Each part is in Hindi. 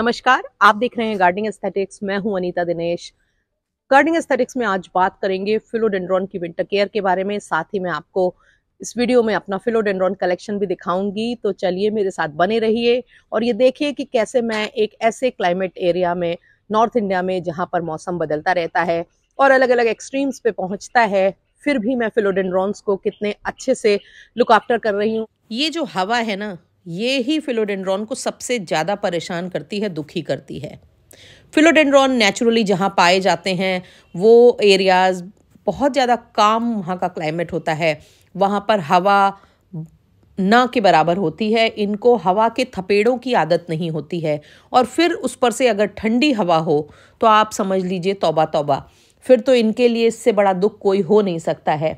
नमस्कार आप देख रहे हैं गार्डनिंग एस्थेटिक्स मैं हूं अनीता दिनेश गार्डनिंग एस्थेटिक्स में आज बात करेंगे फिलोडेंड्रॉन की विंटर केयर के बारे में साथ ही मैं आपको इस वीडियो में अपना फिलोडेंड्रॉन कलेक्शन भी दिखाऊंगी तो चलिए मेरे साथ बने रहिए और ये देखिए कि कैसे मैं एक ऐसे क्लाइमेट एरिया में नॉर्थ इंडिया में जहाँ पर मौसम बदलता रहता है और अलग अलग एक्सट्रीम्स पे पहुँचता है फिर भी मैं फिलोडेंड्रॉन्स को कितने अच्छे से लुक आफ्टर कर रही हूँ ये जो हवा है ना ये ही फिलोडेंड्रॉन को सबसे ज़्यादा परेशान करती है दुखी करती है फिलोडेंड्रॉन नेचुरली जहाँ पाए जाते हैं वो एरियाज़ बहुत ज़्यादा काम वहाँ का क्लाइमेट होता है वहाँ पर हवा ना के बराबर होती है इनको हवा के थपेड़ों की आदत नहीं होती है और फिर उस पर से अगर ठंडी हवा हो तो आप समझ लीजिए तौबा तौबा फिर तो इनके लिए इससे बड़ा दुख कोई हो नहीं सकता है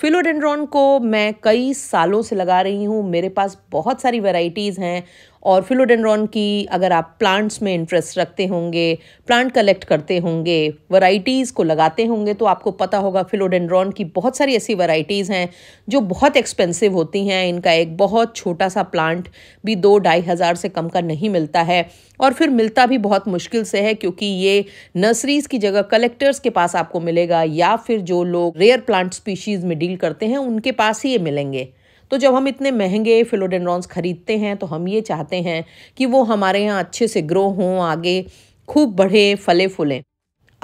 फिलोडेंड्रॉन को मैं कई सालों से लगा रही हूँ मेरे पास बहुत सारी वेराइटीज़ हैं और फिलोडेंड्रॉन की अगर आप प्लांट्स में इंटरेस्ट रखते होंगे प्लांट कलेक्ट करते होंगे वैरायटीज़ को लगाते होंगे तो आपको पता होगा फिलोडेंड्रॉन की बहुत सारी ऐसी वैरायटीज़ हैं जो बहुत एक्सपेंसिव होती हैं इनका एक बहुत छोटा सा प्लांट भी दो ढाई हज़ार से कम का नहीं मिलता है और फिर मिलता भी बहुत मुश्किल से है क्योंकि ये नर्सरीज़ की जगह कलेक्टर्स के पास आपको मिलेगा या फिर जो लोग रेयर प्लांट स्पीशीज़ में डील करते हैं उनके पास ही ये मिलेंगे तो जब हम इतने महंगे फिलोडेंड्रॉन्स ख़रीदते हैं तो हम ये चाहते हैं कि वो हमारे यहाँ अच्छे से ग्रो हों आगे खूब बढ़े फले फूलें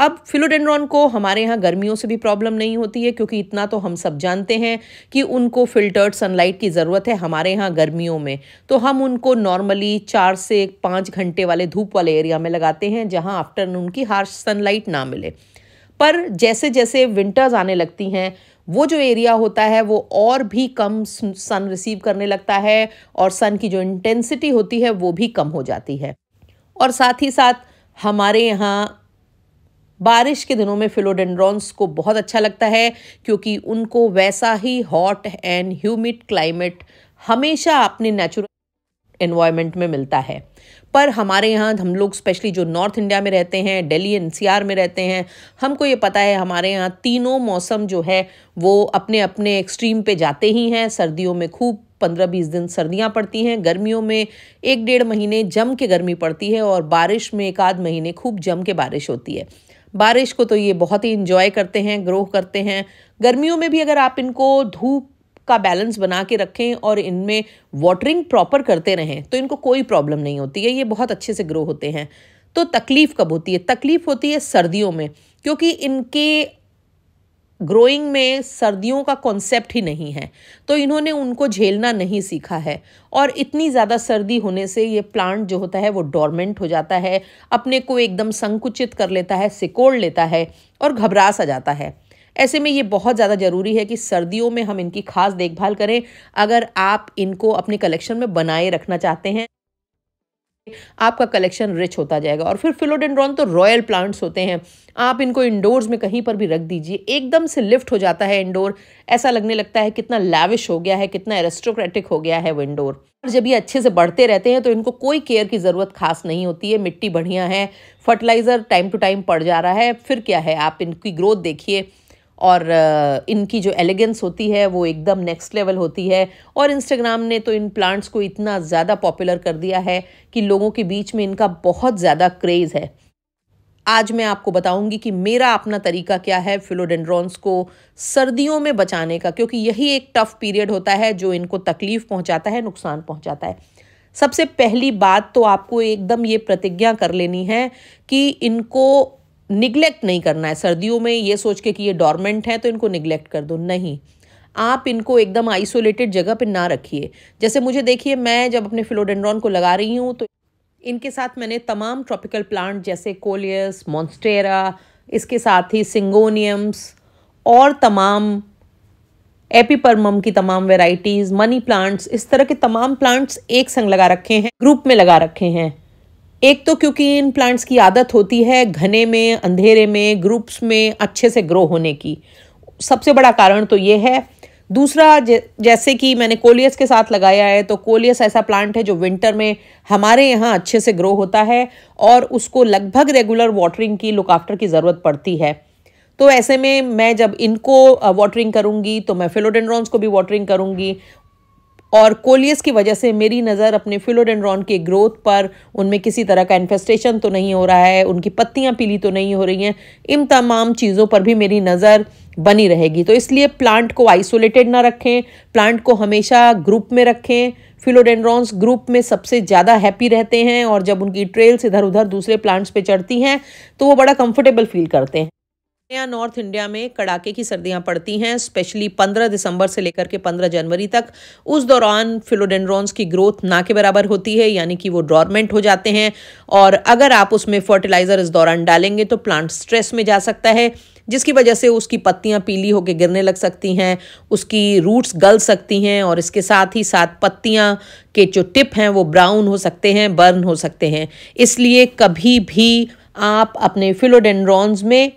अब फिलोडेंड्रॉन को हमारे यहाँ गर्मियों से भी प्रॉब्लम नहीं होती है क्योंकि इतना तो हम सब जानते हैं कि उनको फिल्टर्ड सनलाइट की ज़रूरत है हमारे यहाँ गर्मियों में तो हम उनको नॉर्मली चार से पाँच घंटे वाले धूप वाले एरिया में लगाते हैं जहाँ आफ्टरनून की हार्श सनलाइट ना मिले पर जैसे जैसे विंटर्स आने लगती हैं वो जो एरिया होता है वो और भी कम सन रिसीव करने लगता है और सन की जो इंटेंसिटी होती है वो भी कम हो जाती है और साथ ही साथ हमारे यहाँ बारिश के दिनों में फिलोडेंड्रॉन्स को बहुत अच्छा लगता है क्योंकि उनको वैसा ही हॉट एंड ह्यूमिड क्लाइमेट हमेशा अपने नेचुरल एनवायरमेंट में मिलता है पर हमारे यहाँ हम लोग स्पेशली जो नॉर्थ इंडिया में रहते हैं दिल्ली एनसीआर में रहते हैं हमको ये पता है हमारे यहाँ तीनों मौसम जो है वो अपने अपने एक्सट्रीम पे जाते ही हैं सर्दियों में खूब पंद्रह बीस दिन सर्दियाँ पड़ती हैं गर्मियों में एक डेढ़ महीने जम के गर्मी पड़ती है और बारिश में एक आध महीने खूब जम के बारिश होती है बारिश को तो ये बहुत ही इन्जॉय करते हैं ग्रो करते हैं गर्मियों में भी अगर आप इनको धूप का बैलेंस बना के रखें और इनमें वाटरिंग प्रॉपर करते रहें तो इनको कोई प्रॉब्लम नहीं होती है ये बहुत अच्छे से ग्रो होते हैं तो तकलीफ़ कब होती है तकलीफ़ होती है सर्दियों में क्योंकि इनके ग्रोइंग में सर्दियों का कॉन्सेप्ट ही नहीं है तो इन्होंने उनको झेलना नहीं सीखा है और इतनी ज़्यादा सर्दी होने से ये प्लांट जो होता है वो डॉर्मेंट हो जाता है अपने को एकदम संकुचित कर लेता है सिकोड़ लेता है और घबरा सा जाता है ऐसे में ये बहुत ज़्यादा ज़रूरी है कि सर्दियों में हम इनकी खास देखभाल करें अगर आप इनको अपने कलेक्शन में बनाए रखना चाहते हैं आपका कलेक्शन रिच होता जाएगा और फिर फिलोडेंड्रॉन तो रॉयल प्लांट्स होते हैं आप इनको इंडोर्स में कहीं पर भी रख दीजिए एकदम से लिफ्ट हो जाता है इंडोर ऐसा लगने लगता है कितना लैविश हो गया है कितना एरेस्टोक्रेटिक हो गया है वो इंडोर और जब ये अच्छे से बढ़ते रहते हैं तो इनको कोई केयर की ज़रूरत खास नहीं होती है मिट्टी बढ़िया है फर्टिलाइज़र टाइम टू टाइम पड़ जा रहा है फिर क्या है आप इनकी ग्रोथ देखिए और इनकी जो एलिगेंस होती है वो एकदम नेक्स्ट लेवल होती है और इंस्टाग्राम ने तो इन प्लांट्स को इतना ज़्यादा पॉपुलर कर दिया है कि लोगों के बीच में इनका बहुत ज़्यादा क्रेज़ है आज मैं आपको बताऊंगी कि मेरा अपना तरीका क्या है फिलोडेंड्रॉन्स को सर्दियों में बचाने का क्योंकि यही एक टफ पीरियड होता है जो इनको तकलीफ़ पहुंचाता है नुकसान पहुंचाता है सबसे पहली बात तो आपको एकदम ये प्रतिज्ञा कर लेनी है कि इनको निगलेक्ट नहीं करना है सर्दियों में ये सोच के कि ये डॉर्मेंट है तो इनको निग्लेक्ट कर दो नहीं आप इनको एकदम आइसोलेटेड जगह पे ना रखिए जैसे मुझे देखिए मैं जब अपने फिलोडेंड्रॉन को लगा रही हूँ तो इनके साथ मैंने तमाम ट्रॉपिकल प्लांट जैसे कोलियस मॉन्स्टेरा इसके साथ ही सिंगोनियम्स और तमाम एपीपरमम की तमाम वेराइटीज़ मनी प्लांट्स इस तरह के तमाम प्लांट्स एक संग लगा रखे हैं ग्रुप में लगा रखे हैं एक तो क्योंकि इन प्लांट्स की आदत होती है घने में अंधेरे में ग्रुप्स में अच्छे से ग्रो होने की सबसे बड़ा कारण तो ये है दूसरा जैसे कि मैंने कोलियस के साथ लगाया है तो कोलियस ऐसा प्लांट है जो विंटर में हमारे यहाँ अच्छे से ग्रो होता है और उसको लगभग रेगुलर वाटरिंग की लुकाफ्टर की ज़रूरत पड़ती है तो ऐसे में मैं जब इनको वाटरिंग करूँगी तो मैं फिलोडेंड्रॉन्स को भी वाटरिंग करूँगी और कोलियस की वजह से मेरी नज़र अपने फिलोडेंड्रॉन के ग्रोथ पर उनमें किसी तरह का इन्फेस्टेशन तो नहीं हो रहा है उनकी पत्तियाँ पीली तो नहीं हो रही हैं इन तमाम चीज़ों पर भी मेरी नज़र बनी रहेगी तो इसलिए प्लांट को आइसोलेटेड ना रखें प्लांट को हमेशा ग्रुप में रखें फिलोडेंड्रॉन्स ग्रुप में सबसे ज़्यादा हैप्पी रहते हैं और जब उनकी ट्रेल्स इधर उधर दूसरे प्लांट्स पे चढ़ती हैं तो वो बड़ा कंफर्टेबल फील करते हैं यहाँ नॉर्थ इंडिया में कड़ाके की सर्दियाँ पड़ती हैं स्पेशली 15 दिसंबर से लेकर के 15 जनवरी तक उस दौरान फिलोडेंड्रॉन्स की ग्रोथ ना के बराबर होती है यानी कि वो डॉर्मेंट हो जाते हैं और अगर आप उसमें फर्टिलाइज़र इस दौरान डालेंगे तो प्लांट स्ट्रेस में जा सकता है जिसकी वजह से उसकी पत्तियां पीली होकर गिरने लग सकती हैं उसकी रूट्स गल सकती हैं और इसके साथ ही साथ पत्तियां के जो टिप हैं वो ब्राउन हो सकते हैं बर्न हो सकते हैं इसलिए कभी भी आप अपने फिलोडेंड्रॉन्स में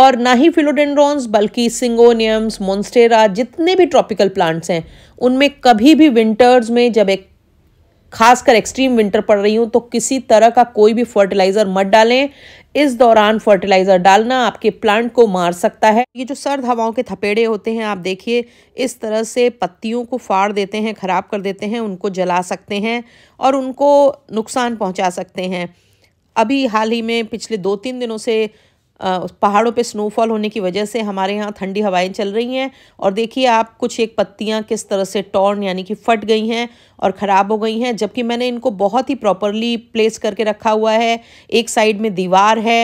और ना ही फिलोडेंड्रॉन्स बल्कि सिंगोनियम्स मोन्स्टेरा जितने भी ट्रॉपिकल प्लांट्स हैं उनमें कभी भी विंटर्स में जब एक खासकर एक्सट्रीम विंटर पड़ रही हूँ तो किसी तरह का कोई भी फर्टिलाइज़र मत डालें इस दौरान फर्टिलाइज़र डालना आपके प्लांट को मार सकता है ये जो सर्द हवाओं के थपेड़े होते हैं आप देखिए इस तरह से पत्तियों को फाड़ देते हैं ख़राब कर देते हैं उनको जला सकते हैं और उनको नुकसान पहुँचा सकते हैं अभी हाल ही में पिछले दो तीन दिनों से पहाड़ों पे स्नोफॉल होने की वजह से हमारे यहाँ ठंडी हवाएं चल रही हैं और देखिए आप कुछ एक पत्तियाँ किस तरह से टॉर्न यानी कि फट गई हैं और ख़राब हो गई हैं जबकि मैंने इनको बहुत ही प्रॉपरली प्लेस करके रखा हुआ है एक साइड में दीवार है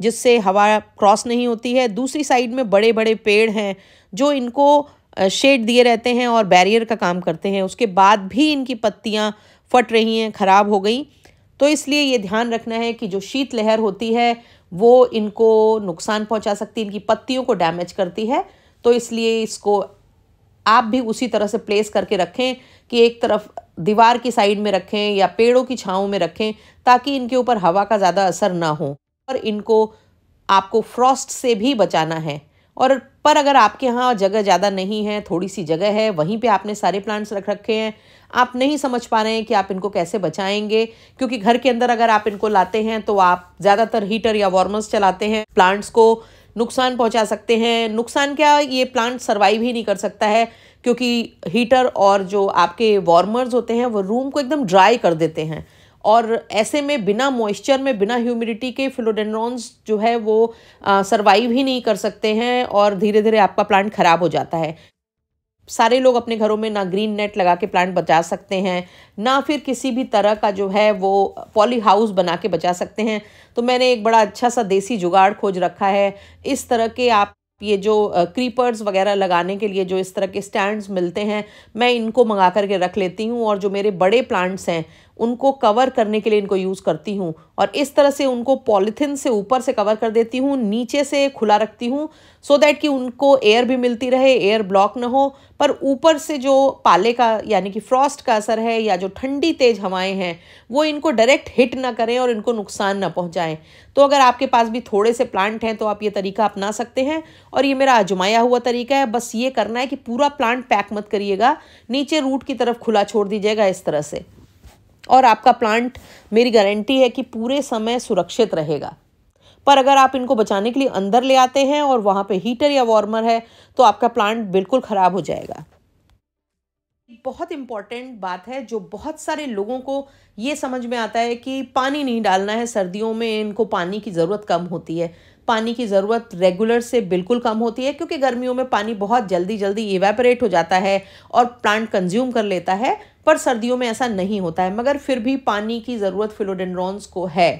जिससे हवा क्रॉस नहीं होती है दूसरी साइड में बड़े बड़े पेड़ हैं जो इनको शेड दिए रहते हैं और बैरियर का काम करते हैं उसके बाद भी इनकी पत्तियाँ फट रही हैं ख़राब हो गई तो इसलिए ये ध्यान रखना है कि जो शीत लहर होती है वो इनको नुकसान पहुंचा सकती है इनकी पत्तियों को डैमेज करती है तो इसलिए इसको आप भी उसी तरह से प्लेस करके रखें कि एक तरफ दीवार की साइड में रखें या पेड़ों की छाँव में रखें ताकि इनके ऊपर हवा का ज़्यादा असर ना हो और इनको आपको फ्रॉस्ट से भी बचाना है और पर अगर आपके यहाँ जगह ज़्यादा नहीं है थोड़ी सी जगह है वहीं पे आपने सारे प्लांट्स रख रखे हैं आप नहीं समझ पा रहे हैं कि आप इनको कैसे बचाएंगे क्योंकि घर के अंदर अगर आप इनको लाते हैं तो आप ज़्यादातर हीटर या वार्मर्स चलाते हैं प्लांट्स को नुकसान पहुंचा सकते हैं नुकसान क्या ये प्लांट सर्वाइव ही नहीं कर सकता है क्योंकि हीटर और जो आपके वार्मर्स होते हैं वो रूम को एकदम ड्राई कर देते हैं और ऐसे में बिना मॉइस्चर में बिना ह्यूमिडिटी के फिलोडेंड्रॉन्स जो है वो सर्वाइव ही नहीं कर सकते हैं और धीरे धीरे आपका प्लांट ख़राब हो जाता है सारे लोग अपने घरों में ना ग्रीन नेट लगा के प्लांट बचा सकते हैं ना फिर किसी भी तरह का जो है वो पॉली हाउस बना के बचा सकते हैं तो मैंने एक बड़ा अच्छा सा देसी जुगाड़ खोज रखा है इस तरह के आप ये जो क्रीपर्स वगैरह लगाने के लिए जो इस तरह के स्टैंड्स मिलते हैं मैं इनको मंगा करके रख लेती हूँ और जो मेरे बड़े प्लांट्स हैं उनको कवर करने के लिए इनको यूज़ करती हूँ और इस तरह से उनको पॉलिथिन से ऊपर से कवर कर देती हूँ नीचे से खुला रखती हूँ सो दैट कि उनको एयर भी मिलती रहे एयर ब्लॉक ना हो पर ऊपर से जो पाले का यानी कि फ्रॉस्ट का असर है या जो ठंडी तेज हवाएं हैं वो इनको डायरेक्ट हिट ना करें और इनको नुकसान ना पहुंचाएं तो अगर आपके पास भी थोड़े से प्लांट हैं तो आप ये तरीका अपना सकते हैं और ये मेरा आजमाया हुआ तरीका है बस ये करना है कि पूरा प्लांट पैक मत करिएगा नीचे रूट की तरफ खुला छोड़ दीजिएगा इस तरह से और आपका प्लांट मेरी गारंटी है कि पूरे समय सुरक्षित रहेगा पर अगर आप इनको बचाने के लिए अंदर ले आते हैं और वहाँ पे हीटर या वार्मर है तो आपका प्लांट बिल्कुल ख़राब हो जाएगा बहुत इम्पॉर्टेंट बात है जो बहुत सारे लोगों को ये समझ में आता है कि पानी नहीं डालना है सर्दियों में इनको पानी की ज़रूरत कम होती है पानी की ज़रूरत रेगुलर से बिल्कुल कम होती है क्योंकि गर्मियों में पानी बहुत जल्दी जल्दी इवेपरेट हो जाता है और प्लांट कंज्यूम कर लेता है पर सर्दियों में ऐसा नहीं होता है मगर फिर भी पानी की ज़रूरत फिलोडेंड्रॉन्स को है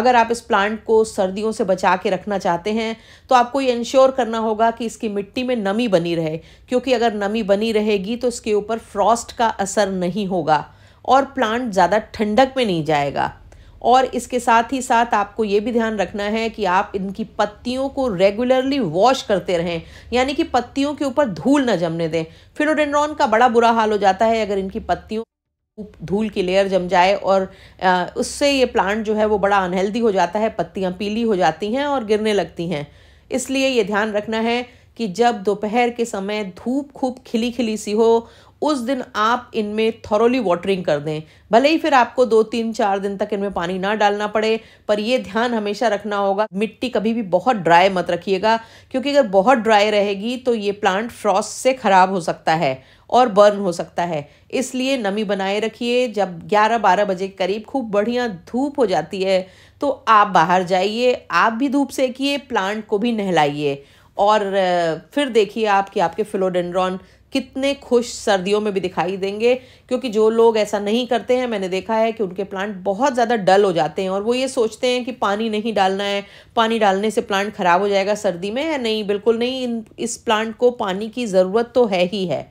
अगर आप इस प्लांट को सर्दियों से बचा के रखना चाहते हैं तो आपको ये इंश्योर करना होगा कि इसकी मिट्टी में नमी बनी रहे क्योंकि अगर नमी बनी रहेगी तो इसके ऊपर फ्रॉस्ट का असर नहीं होगा और प्लांट ज़्यादा ठंडक में नहीं जाएगा और इसके साथ ही साथ आपको ये भी ध्यान रखना है कि आप इनकी पत्तियों को रेगुलरली वॉश करते रहें यानी कि पत्तियों के ऊपर धूल ना जमने दें फिलोडेंड्रॉन का बड़ा बुरा हाल हो जाता है अगर इनकी पत्तियों धूल की लेयर जम जाए और उससे ये प्लांट जो है वो बड़ा अनहेल्दी हो जाता है पत्तियाँ पीली हो जाती हैं और गिरने लगती हैं इसलिए ये ध्यान रखना है कि जब दोपहर के समय धूप खूब खिली खिली सी हो उस दिन आप इनमें थॉरोली वाटरिंग कर दें भले ही फिर आपको दो तीन चार दिन तक इनमें पानी ना डालना पड़े पर यह ध्यान हमेशा रखना होगा मिट्टी कभी भी बहुत ड्राई मत रखिएगा क्योंकि अगर बहुत ड्राई रहेगी तो ये प्लांट फ्रॉस्ट से ख़राब हो सकता है और बर्न हो सकता है इसलिए नमी बनाए रखिए जब 11-12 बजे के करीब खूब बढ़िया धूप हो जाती है तो आप बाहर जाइए आप भी धूप सेकिए प्लांट को भी नहलाइए और फिर देखिए आप कि आपके फिलोडेंड्रॉन कितने खुश सर्दियों में भी दिखाई देंगे क्योंकि जो लोग ऐसा नहीं करते हैं मैंने देखा है कि उनके प्लांट बहुत ज़्यादा डल हो जाते हैं और वो ये सोचते हैं कि पानी नहीं डालना है पानी डालने से प्लांट ख़राब हो जाएगा सर्दी में या नहीं बिल्कुल नहीं इन इस प्लांट को पानी की ज़रूरत तो है ही है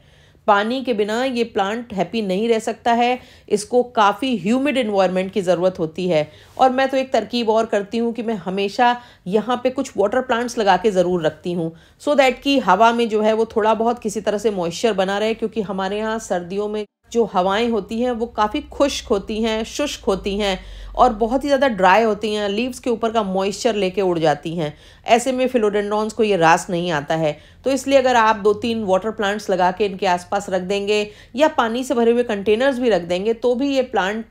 पानी के बिना ये प्लांट हैप्पी नहीं रह सकता है इसको काफ़ी ह्यूमिड इन्वायरमेंट की ज़रूरत होती है और मैं तो एक तरकीब और करती हूँ कि मैं हमेशा यहाँ पे कुछ वाटर प्लांट्स लगा के ज़रूर रखती हूँ सो दैट कि हवा में जो है वो थोड़ा बहुत किसी तरह से मॉइस्चर बना रहे क्योंकि हमारे यहाँ सर्दियों में जो हवाएं होती हैं वो काफ़ी खुश्क होती हैं शुष्क होती हैं और बहुत ही ज़्यादा ड्राई होती हैं लीव्स के ऊपर का मॉइस्चर लेके उड़ जाती हैं ऐसे में फिलोडेंड्रॉन्स को ये रास नहीं आता है तो इसलिए अगर आप दो तीन वाटर प्लांट्स लगा के इनके आसपास रख देंगे या पानी से भरे हुए कंटेनर्स भी रख देंगे तो भी ये प्लांट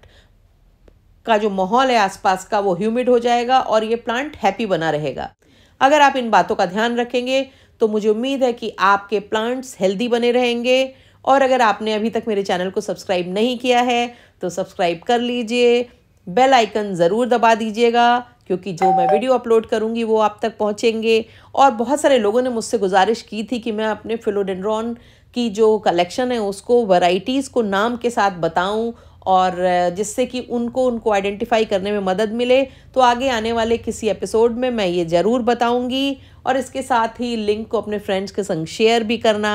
का जो माहौल है आसपास का वो ह्यूमिड हो जाएगा और ये प्लांट हैप्पी बना रहेगा अगर आप इन बातों का ध्यान रखेंगे तो मुझे उम्मीद है कि आपके प्लांट्स हेल्दी बने रहेंगे और अगर आपने अभी तक मेरे चैनल को सब्सक्राइब नहीं किया है तो सब्सक्राइब कर लीजिए बेल आइकन ज़रूर दबा दीजिएगा क्योंकि जो मैं वीडियो अपलोड करूँगी वो आप तक पहुँचेंगे और बहुत सारे लोगों ने मुझसे गुजारिश की थी कि मैं अपने फिलोडेंड्रॉन की जो कलेक्शन है उसको वैराइटीज़ को नाम के साथ बताऊँ और जिससे कि उनको उनको आइडेंटिफाई करने में मदद मिले तो आगे आने वाले किसी एपिसोड में मैं ये ज़रूर बताऊंगी और इसके साथ ही लिंक को अपने फ्रेंड्स के संग शेयर भी करना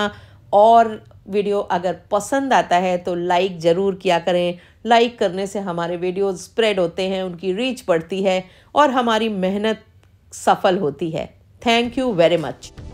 और वीडियो अगर पसंद आता है तो लाइक ज़रूर किया करें लाइक करने से हमारे वीडियो स्प्रेड होते हैं उनकी रीच बढ़ती है और हमारी मेहनत सफल होती है थैंक यू वेरी मच